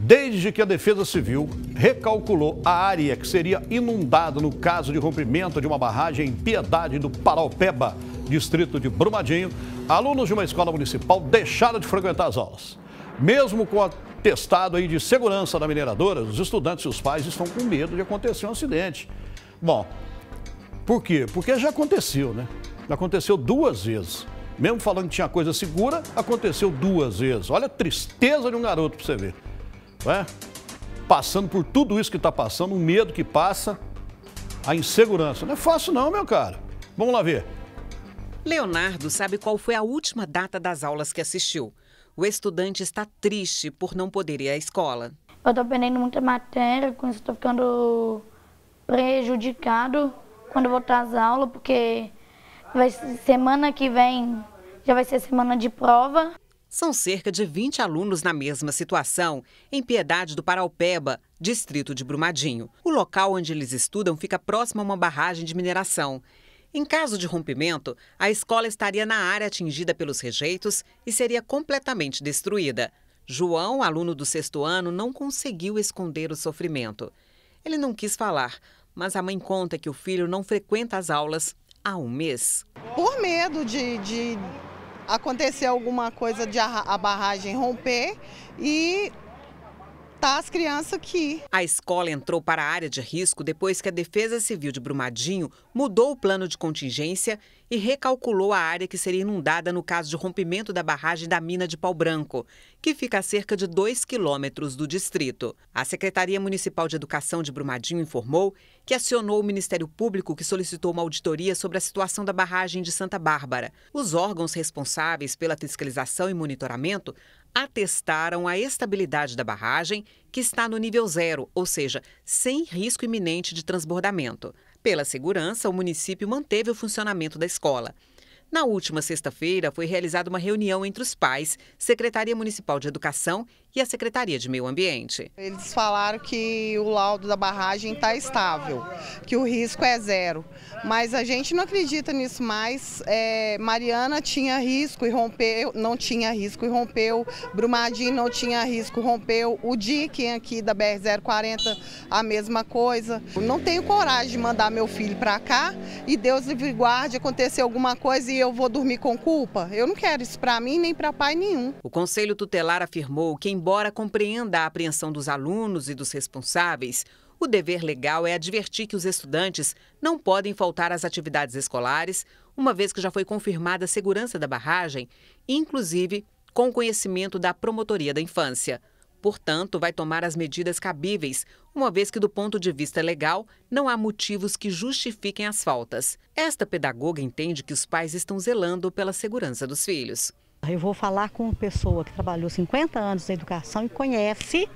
Desde que a Defesa Civil recalculou a área que seria inundada no caso de rompimento de uma barragem em Piedade do Paraupeba, distrito de Brumadinho, alunos de uma escola municipal deixaram de frequentar as aulas. Mesmo com o testado aí de segurança da mineradora, os estudantes e os pais estão com medo de acontecer um acidente. Bom, por quê? Porque já aconteceu, né? Já aconteceu duas vezes. Mesmo falando que tinha coisa segura, aconteceu duas vezes. Olha a tristeza de um garoto para você ver né? Passando por tudo isso que está passando, o medo que passa, a insegurança. Não é fácil não, meu cara. Vamos lá ver. Leonardo sabe qual foi a última data das aulas que assistiu. O estudante está triste por não poder ir à escola. Eu estou perdendo muita matéria, com isso estou ficando prejudicado quando voltar às aulas, porque vai, semana que vem já vai ser semana de prova. São cerca de 20 alunos na mesma situação, em Piedade do Paraupeba, distrito de Brumadinho. O local onde eles estudam fica próximo a uma barragem de mineração. Em caso de rompimento, a escola estaria na área atingida pelos rejeitos e seria completamente destruída. João, aluno do sexto ano, não conseguiu esconder o sofrimento. Ele não quis falar, mas a mãe conta que o filho não frequenta as aulas há um mês. Por medo de, de acontecer alguma coisa de a barragem romper e botar as crianças aqui. A escola entrou para a área de risco depois que a Defesa Civil de Brumadinho mudou o plano de contingência e recalculou a área que seria inundada no caso de rompimento da barragem da mina de Pau Branco, que fica a cerca de 2 quilômetros do distrito. A Secretaria Municipal de Educação de Brumadinho informou que acionou o Ministério Público que solicitou uma auditoria sobre a situação da barragem de Santa Bárbara. Os órgãos responsáveis pela fiscalização e monitoramento atestaram a estabilidade da barragem, que está no nível zero, ou seja, sem risco iminente de transbordamento. Pela segurança, o município manteve o funcionamento da escola. Na última sexta-feira, foi realizada uma reunião entre os pais, Secretaria Municipal de Educação e a Secretaria de Meio Ambiente. Eles falaram que o laudo da barragem está estável, que o risco é zero. Mas a gente não acredita nisso mais. É, Mariana tinha risco e rompeu, não tinha risco e rompeu. Brumadinho não tinha risco e rompeu. O Dicken aqui da BR-040, a mesma coisa. Eu não tenho coragem de mandar meu filho para cá e Deus livre guarde acontecer alguma coisa e eu vou dormir com culpa. Eu não quero isso para mim nem para pai nenhum. O Conselho Tutelar afirmou que em embora compreenda a apreensão dos alunos e dos responsáveis, o dever legal é advertir que os estudantes não podem faltar às atividades escolares, uma vez que já foi confirmada a segurança da barragem, inclusive com conhecimento da Promotoria da Infância. Portanto, vai tomar as medidas cabíveis, uma vez que, do ponto de vista legal, não há motivos que justifiquem as faltas. Esta pedagoga entende que os pais estão zelando pela segurança dos filhos. Eu vou falar com uma pessoa que trabalhou 50 anos na educação e conhece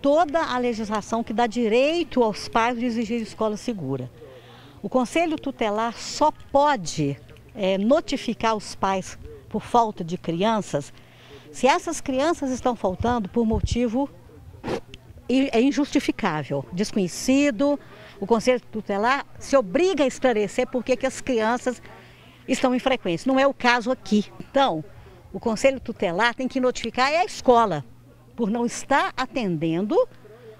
toda a legislação que dá direito aos pais de exigir escola segura. O Conselho Tutelar só pode é, notificar os pais por falta de crianças se essas crianças estão faltando por motivo é injustificável, desconhecido, o Conselho Tutelar se obriga a esclarecer por que as crianças estão em frequência. Não é o caso aqui. Então, o conselho tutelar tem que notificar é a escola por não estar atendendo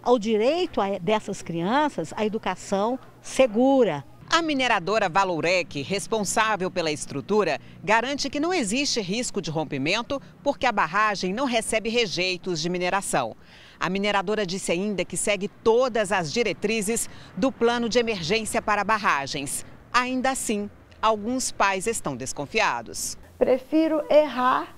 ao direito dessas crianças à educação segura. A mineradora Valourec, responsável pela estrutura, garante que não existe risco de rompimento porque a barragem não recebe rejeitos de mineração. A mineradora disse ainda que segue todas as diretrizes do plano de emergência para barragens. Ainda assim, alguns pais estão desconfiados. Prefiro errar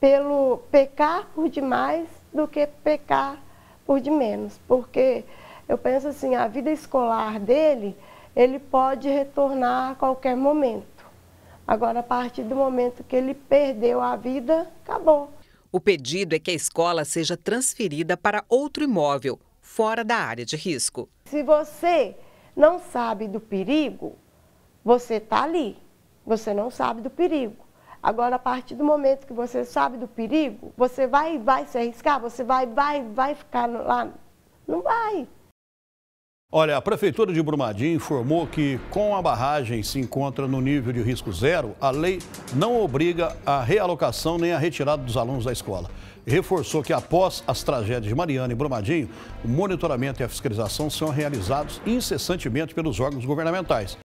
pelo pecar por demais do que pecar por de menos, porque eu penso assim, a vida escolar dele, ele pode retornar a qualquer momento. Agora, a partir do momento que ele perdeu a vida, acabou. O pedido é que a escola seja transferida para outro imóvel, fora da área de risco. Se você não sabe do perigo, você está ali. Você não sabe do perigo. Agora, a partir do momento que você sabe do perigo, você vai vai se arriscar? Você vai, vai, vai ficar lá? Não vai. Olha, a Prefeitura de Brumadinho informou que, com a barragem se encontra no nível de risco zero, a lei não obriga a realocação nem a retirada dos alunos da escola. Reforçou que, após as tragédias de Mariana e Brumadinho, o monitoramento e a fiscalização são realizados incessantemente pelos órgãos governamentais.